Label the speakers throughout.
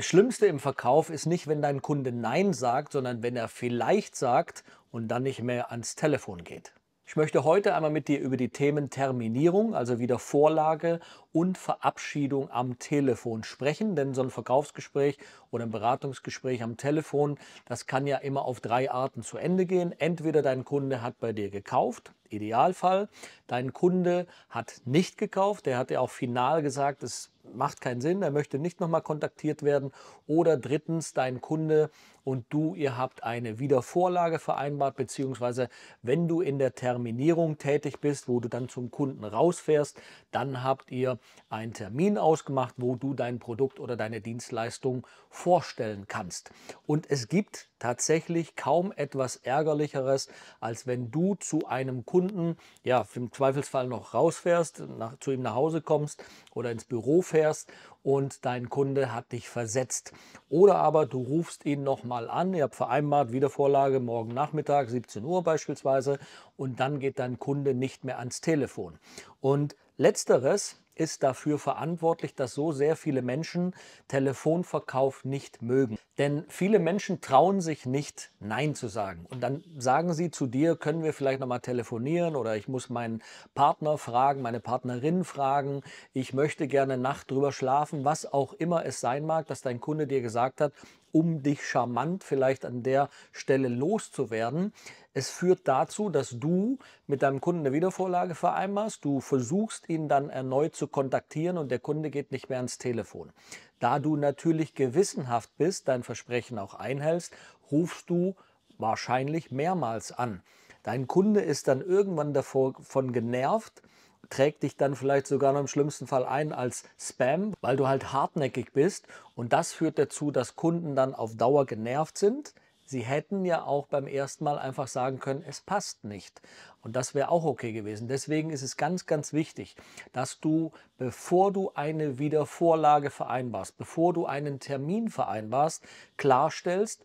Speaker 1: Das Schlimmste im Verkauf ist nicht, wenn dein Kunde Nein sagt, sondern wenn er vielleicht sagt und dann nicht mehr ans Telefon geht. Ich möchte heute einmal mit dir über die Themen Terminierung, also wieder Vorlage und Verabschiedung am Telefon sprechen, denn so ein Verkaufsgespräch oder ein Beratungsgespräch am Telefon, das kann ja immer auf drei Arten zu Ende gehen. Entweder dein Kunde hat bei dir gekauft, Idealfall, dein Kunde hat nicht gekauft, der hat ja auch final gesagt, es macht keinen Sinn, er möchte nicht nochmal kontaktiert werden. Oder drittens, dein Kunde und du, ihr habt eine Wiedervorlage vereinbart, beziehungsweise wenn du in der Terminierung tätig bist, wo du dann zum Kunden rausfährst, dann habt ihr einen Termin ausgemacht, wo du dein Produkt oder deine Dienstleistung vorstellen kannst. Und es gibt tatsächlich kaum etwas Ärgerlicheres, als wenn du zu einem Kunden, ja, im Zweifelsfall noch rausfährst, nach, zu ihm nach Hause kommst oder ins Büro fährst und dein Kunde hat dich versetzt. Oder aber du rufst ihn nochmal an, ihr habt vereinbart, Wiedervorlage morgen Nachmittag, 17 Uhr beispielsweise, und dann geht dein Kunde nicht mehr ans Telefon. Und letzteres ist dafür verantwortlich, dass so sehr viele Menschen Telefonverkauf nicht mögen. Denn viele Menschen trauen sich nicht, Nein zu sagen. Und dann sagen sie zu dir, können wir vielleicht nochmal telefonieren oder ich muss meinen Partner fragen, meine Partnerin fragen, ich möchte gerne Nacht drüber schlafen, was auch immer es sein mag, dass dein Kunde dir gesagt hat, um dich charmant vielleicht an der Stelle loszuwerden. Es führt dazu, dass du mit deinem Kunden eine Wiedervorlage vereinbarst, du versuchst ihn dann erneut zu kontaktieren und der Kunde geht nicht mehr ans Telefon. Da du natürlich gewissenhaft bist, dein Versprechen auch einhältst, rufst du wahrscheinlich mehrmals an. Dein Kunde ist dann irgendwann davon genervt, trägt dich dann vielleicht sogar noch im schlimmsten Fall ein als Spam, weil du halt hartnäckig bist. Und das führt dazu, dass Kunden dann auf Dauer genervt sind. Sie hätten ja auch beim ersten Mal einfach sagen können, es passt nicht. Und das wäre auch okay gewesen. Deswegen ist es ganz, ganz wichtig, dass du, bevor du eine Wiedervorlage vereinbarst, bevor du einen Termin vereinbarst, klarstellst,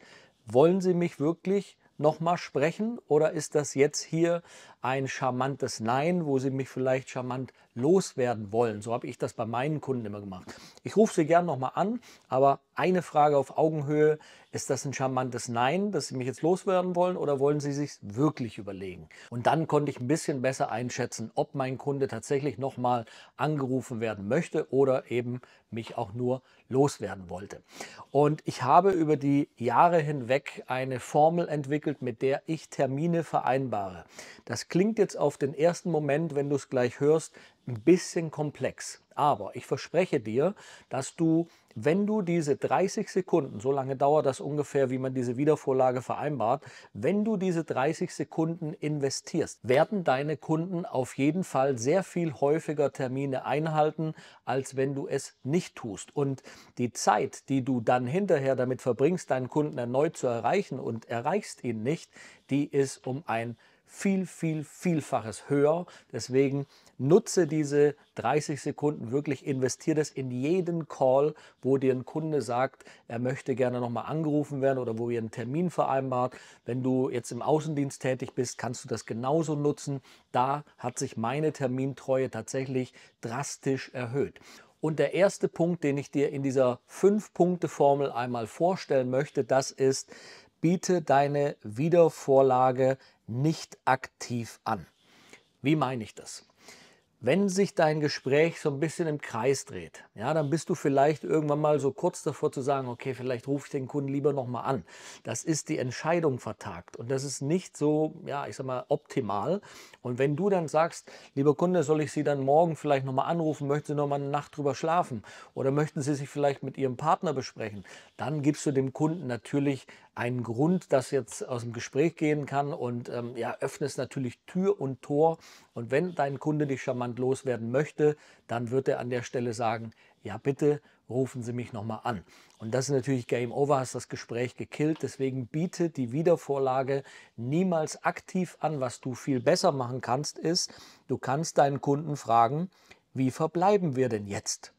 Speaker 1: wollen sie mich wirklich nochmal sprechen oder ist das jetzt hier ein charmantes Nein, wo sie mich vielleicht charmant loswerden wollen. So habe ich das bei meinen Kunden immer gemacht. Ich rufe sie gern nochmal an, aber eine Frage auf Augenhöhe, ist das ein charmantes Nein, dass sie mich jetzt loswerden wollen oder wollen sie sich wirklich überlegen? Und dann konnte ich ein bisschen besser einschätzen, ob mein Kunde tatsächlich nochmal angerufen werden möchte oder eben mich auch nur loswerden wollte. Und ich habe über die Jahre hinweg eine Formel entwickelt, mit der ich Termine vereinbare. Das klingt jetzt auf den ersten Moment, wenn du es gleich hörst, ein bisschen komplex. Aber ich verspreche dir, dass du, wenn du diese 30 Sekunden, so lange dauert das ungefähr, wie man diese Wiedervorlage vereinbart, wenn du diese 30 Sekunden investierst, werden deine Kunden auf jeden Fall sehr viel häufiger Termine einhalten, als wenn du es nicht tust. Und die Zeit, die du dann hinterher damit verbringst, deinen Kunden erneut zu erreichen und erreichst ihn nicht, die ist um ein viel, viel, vielfaches höher. Deswegen nutze diese 30 Sekunden wirklich, investiere das in jeden Call, wo dir ein Kunde sagt, er möchte gerne nochmal angerufen werden oder wo ihr einen Termin vereinbart. Wenn du jetzt im Außendienst tätig bist, kannst du das genauso nutzen. Da hat sich meine Termintreue tatsächlich drastisch erhöht. Und der erste Punkt, den ich dir in dieser Fünf-Punkte-Formel einmal vorstellen möchte, das ist, biete deine Wiedervorlage nicht aktiv an. Wie meine ich das? Wenn sich dein Gespräch so ein bisschen im Kreis dreht, ja, dann bist du vielleicht irgendwann mal so kurz davor zu sagen, okay, vielleicht rufe ich den Kunden lieber nochmal an. Das ist die Entscheidung vertagt und das ist nicht so, ja, ich sag mal, optimal. Und wenn du dann sagst, lieber Kunde, soll ich Sie dann morgen vielleicht nochmal anrufen, möchten Sie nochmal eine Nacht drüber schlafen oder möchten Sie sich vielleicht mit Ihrem Partner besprechen, dann gibst du dem Kunden natürlich einen Grund, das jetzt aus dem Gespräch gehen kann und ähm, ja, öffnest natürlich Tür und Tor. Und wenn dein Kunde dich charmant loswerden möchte, dann wird er an der Stelle sagen, ja bitte rufen Sie mich nochmal an. Und das ist natürlich Game Over, hast das Gespräch gekillt. Deswegen biete die Wiedervorlage niemals aktiv an. Was du viel besser machen kannst, ist, du kannst deinen Kunden fragen, wie verbleiben wir denn jetzt?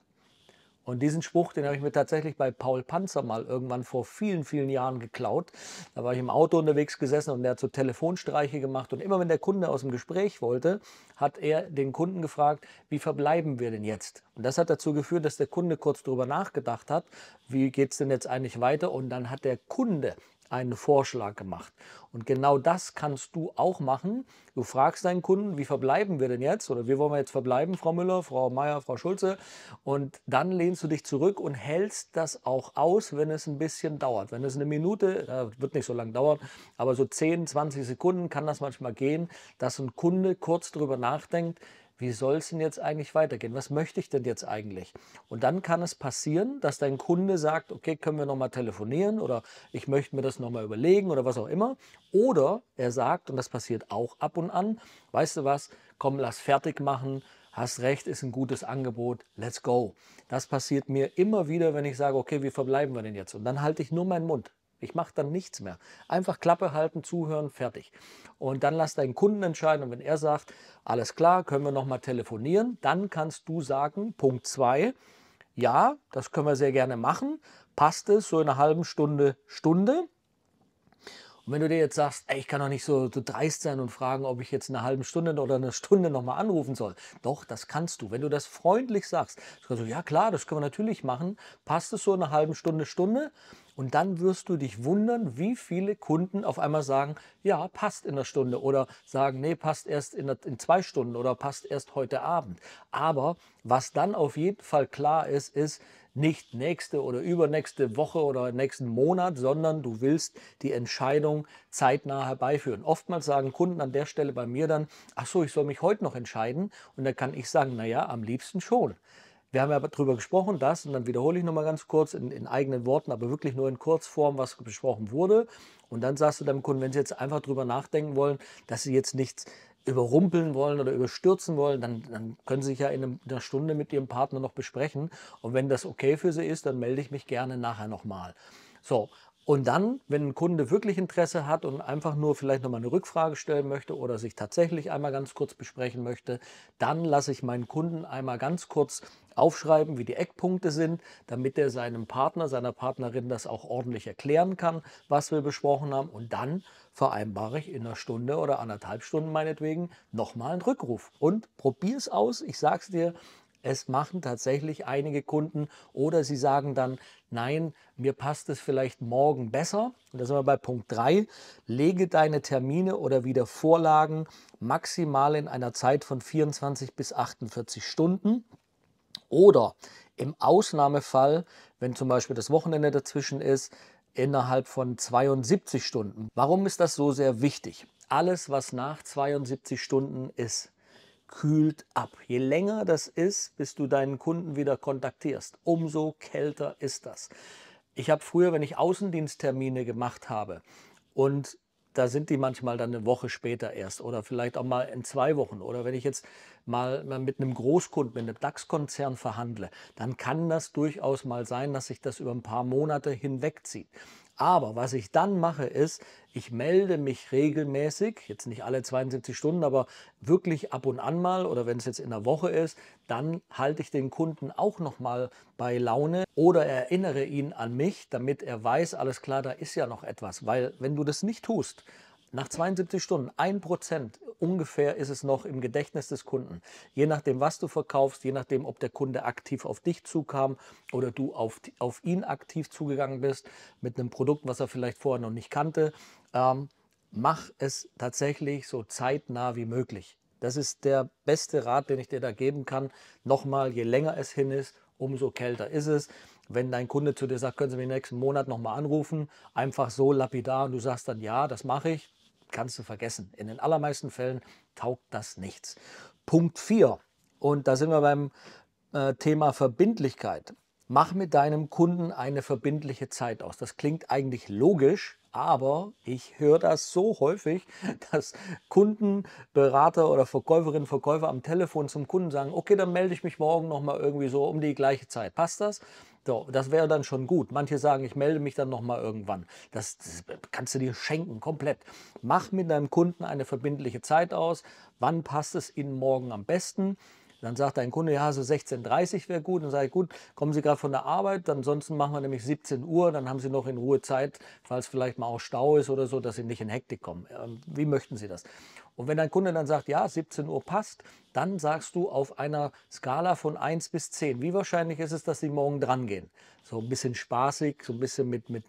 Speaker 1: Und diesen Spruch, den habe ich mir tatsächlich bei Paul Panzer mal irgendwann vor vielen, vielen Jahren geklaut. Da war ich im Auto unterwegs gesessen und der hat so Telefonstreiche gemacht. Und immer wenn der Kunde aus dem Gespräch wollte, hat er den Kunden gefragt, wie verbleiben wir denn jetzt? Und das hat dazu geführt, dass der Kunde kurz darüber nachgedacht hat, wie geht es denn jetzt eigentlich weiter? Und dann hat der Kunde einen Vorschlag gemacht. Und genau das kannst du auch machen. Du fragst deinen Kunden, wie verbleiben wir denn jetzt? Oder wie wollen wir jetzt verbleiben, Frau Müller, Frau Meier, Frau Schulze? Und dann lehnst du dich zurück und hältst das auch aus, wenn es ein bisschen dauert. Wenn es eine Minute, wird nicht so lange dauern, aber so 10, 20 Sekunden kann das manchmal gehen, dass ein Kunde kurz darüber nachdenkt, wie soll es denn jetzt eigentlich weitergehen? Was möchte ich denn jetzt eigentlich? Und dann kann es passieren, dass dein Kunde sagt, okay, können wir nochmal telefonieren oder ich möchte mir das nochmal überlegen oder was auch immer. Oder er sagt, und das passiert auch ab und an, weißt du was, komm, lass fertig machen, hast recht, ist ein gutes Angebot, let's go. Das passiert mir immer wieder, wenn ich sage, okay, wie verbleiben wir denn jetzt? Und dann halte ich nur meinen Mund. Ich mache dann nichts mehr. Einfach Klappe halten, zuhören, fertig. Und dann lass deinen Kunden entscheiden. Und wenn er sagt, alles klar, können wir nochmal telefonieren, dann kannst du sagen, Punkt 2, ja, das können wir sehr gerne machen. Passt es so in einer halben Stunde, Stunde. Und wenn du dir jetzt sagst, ey, ich kann doch nicht so, so dreist sein und fragen, ob ich jetzt eine halbe Stunde oder eine Stunde nochmal anrufen soll. Doch, das kannst du. Wenn du das freundlich sagst, kannst du, ja klar, das können wir natürlich machen. Passt es so in einer halben Stunde, Stunde? Und dann wirst du dich wundern, wie viele Kunden auf einmal sagen, ja, passt in der Stunde oder sagen, nee, passt erst in, der, in zwei Stunden oder passt erst heute Abend. Aber was dann auf jeden Fall klar ist, ist, nicht nächste oder übernächste Woche oder nächsten Monat, sondern du willst die Entscheidung zeitnah herbeiführen. Oftmals sagen Kunden an der Stelle bei mir dann, ach so, ich soll mich heute noch entscheiden und dann kann ich sagen, naja, am liebsten schon. Wir haben ja darüber gesprochen, das, und dann wiederhole ich nochmal ganz kurz in, in, eigenen Worten, aber wirklich nur in Kurzform, was besprochen wurde. Und dann sagst du deinem Kunden, wenn sie jetzt einfach drüber nachdenken wollen, dass sie jetzt nichts überrumpeln wollen oder überstürzen wollen, dann, dann können sie sich ja in, einem, in einer Stunde mit ihrem Partner noch besprechen. Und wenn das okay für sie ist, dann melde ich mich gerne nachher nochmal. So, und dann, wenn ein Kunde wirklich Interesse hat und einfach nur vielleicht nochmal eine Rückfrage stellen möchte oder sich tatsächlich einmal ganz kurz besprechen möchte, dann lasse ich meinen Kunden einmal ganz kurz aufschreiben, wie die Eckpunkte sind, damit er seinem Partner, seiner Partnerin das auch ordentlich erklären kann, was wir besprochen haben. Und dann vereinbare ich in einer Stunde oder anderthalb Stunden meinetwegen nochmal einen Rückruf. Und es aus. Ich sag's dir, es machen tatsächlich einige Kunden oder sie sagen dann, nein, mir passt es vielleicht morgen besser. Und da sind wir bei Punkt 3. Lege deine Termine oder wieder Vorlagen maximal in einer Zeit von 24 bis 48 Stunden. Oder im Ausnahmefall, wenn zum Beispiel das Wochenende dazwischen ist, innerhalb von 72 Stunden. Warum ist das so sehr wichtig? Alles, was nach 72 Stunden ist, kühlt ab. Je länger das ist, bis du deinen Kunden wieder kontaktierst, umso kälter ist das. Ich habe früher, wenn ich Außendiensttermine gemacht habe und da sind die manchmal dann eine Woche später erst oder vielleicht auch mal in zwei Wochen. Oder wenn ich jetzt mal, mit einem Großkunden, mit einem DAX-Konzern verhandle, dann kann das durchaus mal sein, dass sich das über ein paar Monate hinwegzieht. Aber was ich dann mache, ist, ich melde mich regelmäßig, jetzt nicht alle 72 Stunden, aber wirklich ab und an mal oder wenn es jetzt in der Woche ist, dann halte ich den Kunden auch nochmal bei Laune oder erinnere ihn an mich, damit er weiß, alles klar, da ist ja noch etwas. Weil wenn du das nicht tust, nach 72 Stunden, ein Prozent ungefähr ist es noch im Gedächtnis des Kunden. Je nachdem, was du verkaufst, je nachdem, ob der Kunde aktiv auf dich zukam oder du auf, auf ihn aktiv zugegangen bist mit einem Produkt, was er vielleicht vorher noch nicht kannte, ähm, mach es tatsächlich so zeitnah wie möglich. Das ist der beste Rat, den ich dir da geben kann. Nochmal, je länger es hin ist, umso kälter ist es. Wenn dein Kunde zu dir sagt, können Sie mich nächsten Monat nochmal anrufen, einfach so lapidar und du sagst dann, ja, das mache ich, kannst du vergessen. In den allermeisten Fällen taugt das nichts. Punkt 4. Und da sind wir beim äh, Thema Verbindlichkeit. Mach mit deinem Kunden eine verbindliche Zeit aus. Das klingt eigentlich logisch, aber ich höre das so häufig, dass Kunden, Berater oder Verkäuferinnen, Verkäufer am Telefon zum Kunden sagen, okay, dann melde ich mich morgen nochmal irgendwie so um die gleiche Zeit. Passt das? So, das wäre dann schon gut. Manche sagen, ich melde mich dann nochmal irgendwann. Das, das, kannst du dir schenken, komplett. Mach mit deinem Kunden eine verbindliche Zeit aus. Wann passt es Ihnen morgen am besten? Dann sagt dein Kunde, ja, so 16.30 wäre gut. Dann sage ich, gut, kommen Sie gerade von der Arbeit, ansonsten machen wir nämlich 17 Uhr, dann haben Sie noch in Ruhe Zeit, falls vielleicht mal auch Stau ist oder so, dass Sie nicht in Hektik kommen. Ähm, wie möchten Sie das? Und wenn dein Kunde dann sagt, ja, 17 Uhr passt, dann sagst du auf einer Skala von 1 bis 10, wie wahrscheinlich ist es, dass Sie morgen dran gehen? So ein bisschen spaßig, so ein bisschen mit, mit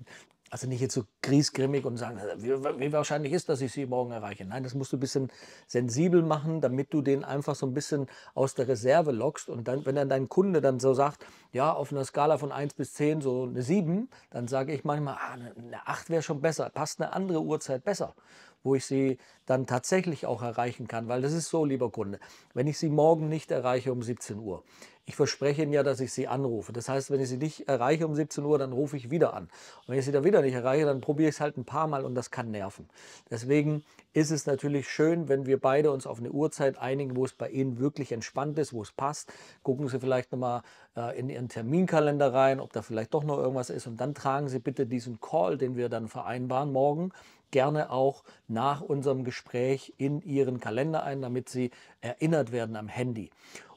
Speaker 1: also nicht jetzt so griesgrimmig und sagen, wie, wie, wahrscheinlich ist, dass ich sie morgen erreiche. Nein, das musst du ein bisschen sensibel machen, damit du den einfach so ein bisschen aus der Reserve lockst. Und dann, wenn dann dein Kunde dann so sagt, ja, auf einer Skala von 1 bis 10 so eine 7, dann sage ich manchmal, ah, eine 8 wäre schon besser, passt eine andere Uhrzeit besser, wo ich sie dann tatsächlich auch erreichen kann. Weil das ist so, lieber Kunde, wenn ich sie morgen nicht erreiche um 17 Uhr, ich verspreche Ihnen ja, dass ich Sie anrufe. Das heißt, wenn ich Sie nicht erreiche um 17 Uhr, dann rufe ich wieder an. Und wenn ich Sie dann wieder nicht erreiche, dann probiere ich es halt ein paar Mal und das kann nerven. Deswegen ist es natürlich schön, wenn wir beide uns auf eine Uhrzeit einigen, wo es bei Ihnen wirklich entspannt ist, wo es passt. Gucken Sie vielleicht nochmal äh, in Ihren Terminkalender rein, ob da vielleicht doch noch irgendwas ist. Und dann tragen Sie bitte diesen Call, den wir dann vereinbaren morgen, gerne auch nach unserem Gespräch in Ihren Kalender ein, damit Sie erinnert werden am Handy.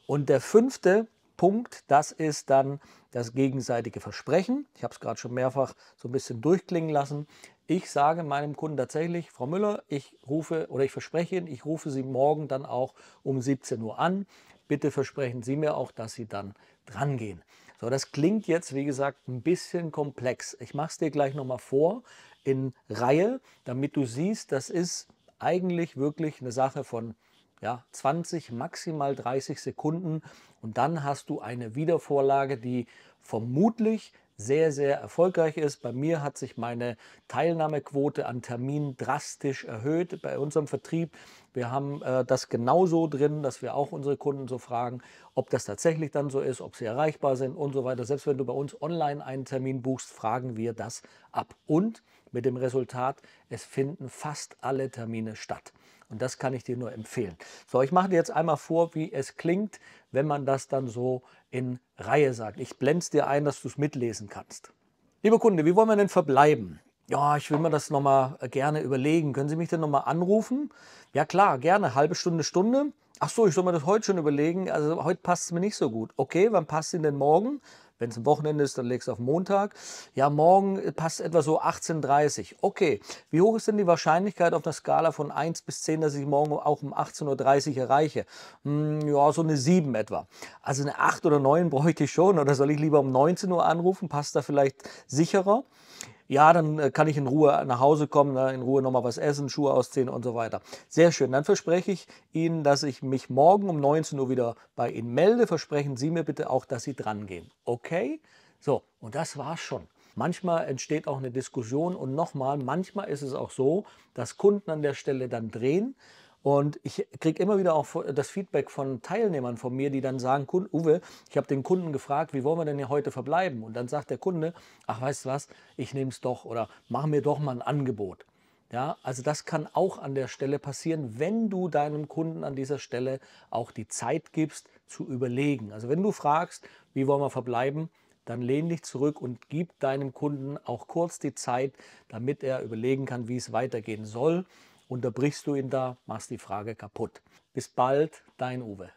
Speaker 1: Und der fünfte Punkt, das ist dann das gegenseitige Versprechen. Ich habe es gerade schon mehrfach so ein bisschen durchklingen lassen. Ich sage meinem Kunden tatsächlich, Frau Müller, ich rufe oder ich verspreche Ihnen, ich rufe Sie morgen dann auch um 17 Uhr an. Bitte versprechen Sie mir auch, dass Sie dann drangehen. So, das klingt jetzt, wie gesagt, ein bisschen komplex. Ich mache es dir gleich nochmal vor in Reihe, damit du siehst, das ist eigentlich wirklich eine Sache von ja, 20, maximal 30 Sekunden und dann hast du eine Wiedervorlage, die vermutlich sehr, sehr erfolgreich ist. Bei mir hat sich meine Teilnahmequote an Terminen drastisch erhöht bei unserem Vertrieb. Wir haben äh, das genauso drin, dass wir auch unsere Kunden so fragen, ob das tatsächlich dann so ist, ob sie erreichbar sind und so weiter. Selbst wenn du bei uns online einen Termin buchst, fragen wir das ab. Und mit dem Resultat, es finden fast alle Termine statt. Und das kann ich dir nur empfehlen. So, ich mache dir jetzt einmal vor, wie es klingt, wenn man das dann so in Reihe sagt. Ich blende es dir ein, dass du es mitlesen kannst. Liebe Kunde, wie wollen wir denn verbleiben? Ja, ich will mir das nochmal äh, gerne überlegen. Können Sie mich denn nochmal anrufen? Ja klar, gerne. Halbe Stunde, Stunde. Ach so, ich soll mir das heute schon überlegen. Also heute passt es mir nicht so gut. Okay, wann passt es denn morgen? Wenn es ein Wochenende ist, dann legst du auf Montag. Ja, morgen äh, passt etwa so 18.30 Uhr. Okay, wie hoch ist denn die Wahrscheinlichkeit auf einer Skala von 1 bis 10, dass ich morgen auch um 18.30 Uhr erreiche? Hm, ja, so eine 7 etwa. Also eine 8 oder 9 bräuchte ich schon. Oder soll ich lieber um 19 Uhr anrufen? Passt da vielleicht sicherer? Ja, dann äh, kann ich in Ruhe nach Hause kommen, ne, in Ruhe nochmal was essen, Schuhe ausziehen und so weiter. Sehr schön. Dann verspreche ich Ihnen, dass ich mich morgen um 19 Uhr wieder bei Ihnen melde. Versprechen Sie mir bitte auch, dass Sie dran gehen. Okay? So, und das war's schon. Manchmal entsteht auch eine Diskussion und nochmal, manchmal ist es auch so, dass Kunden an der Stelle dann drehen und ich kriege immer wieder auch äh, das Feedback von Teilnehmern von mir, die dann sagen, Uwe, ich habe den Kunden gefragt, wie wollen wir denn hier heute verbleiben? Und dann sagt der Kunde, ach weißt du was, ich nehme es doch oder mach mir doch mal ein Angebot. Ja, also das kann auch an der Stelle passieren, wenn du deinem Kunden an dieser Stelle auch die Zeit gibst zu überlegen. Also wenn du fragst, wie wollen wir verbleiben, dann lehn dich zurück und gib deinem Kunden auch kurz die Zeit, damit er überlegen kann, wie es weitergehen soll unterbrichst du ihn da, machst die Frage kaputt. Bis bald, dein Uwe.